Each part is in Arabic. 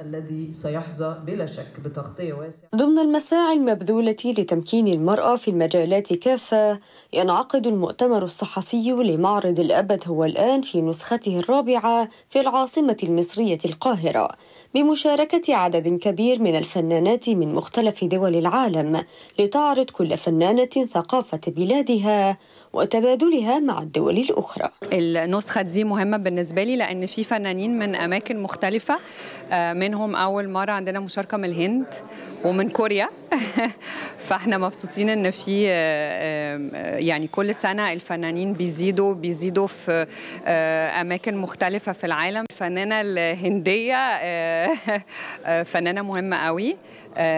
الذي سيحظى بلا شك بتغطية واسعة ضمن المساعي المبذولة لتمكين المرأة في المجالات كافة ينعقد المؤتمر الصحفي لمعرض الأبد هو الآن في نسخته الرابعة في العاصمة المصرية القاهرة بمشاركة عدد كبير من الفنانات من مختلف دول العالم لتعرض كل فنانة ثقافة بلادها وتبادلها مع الدول الأخرى النسخة دي مهمة بالنسبة لي لأن في فنانين من أماكن مختلفة آه، منهم أول مرة عندنا مشاركة من الهند ومن كوريا فاحنا مبسوطين ان في آه، آه، يعني كل سنه الفنانين بيزيدوا بيزيدوا في آه، اماكن مختلفه في العالم الفنانه الهنديه فنانه مهمه قوي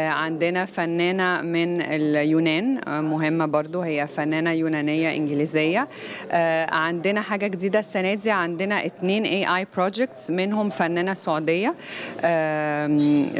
عندنا فنانه من اليونان مهمه برضو هي فنانه يونانيه انجليزيه عندنا حاجه جديده السنه دي عندنا اتنين اي اي منهم فنانه سعوديه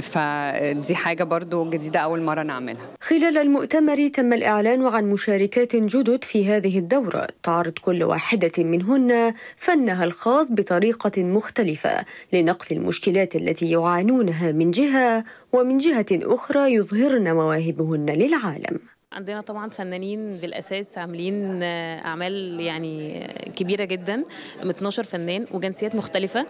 فدي حاجه برضو برضو جديدة أول مرة نعملها خلال المؤتمر تم الإعلان عن مشاركات جدد في هذه الدورة تعرض كل واحدة منهن فنها الخاص بطريقة مختلفة لنقل المشكلات التي يعانونها من جهة ومن جهة أخرى يظهرن مواهبهن للعالم عندنا طبعا فنانين بالاساس عاملين آه، اعمال يعني كبيره جدا من 12 فنان وجنسيات مختلفه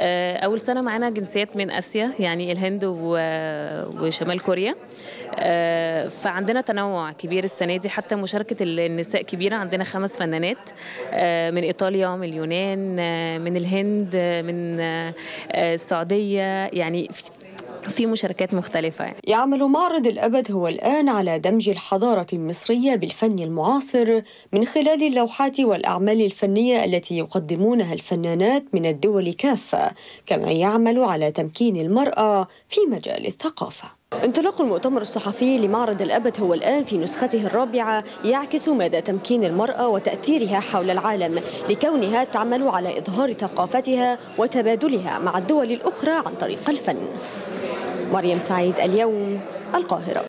آه، اول سنه معانا جنسيات من اسيا يعني الهند آه، وشمال كوريا فعندنا تنوع كبير السنه دي حتى مشاركه النساء كبيره عندنا خمس فنانات من ايطاليا من اليونان من الهند من السعوديه يعني في في مشاركات مختلفة يعني. يعمل معرض الأبد هو الآن على دمج الحضارة المصرية بالفن المعاصر من خلال اللوحات والأعمال الفنية التي يقدمونها الفنانات من الدول كافة كما يعمل على تمكين المرأة في مجال الثقافة انطلاق المؤتمر الصحفي لمعرض الأبد هو الآن في نسخته الرابعة يعكس مدى تمكين المرأة وتأثيرها حول العالم لكونها تعمل على إظهار ثقافتها وتبادلها مع الدول الأخرى عن طريق الفن مريم سعيد اليوم القاهرة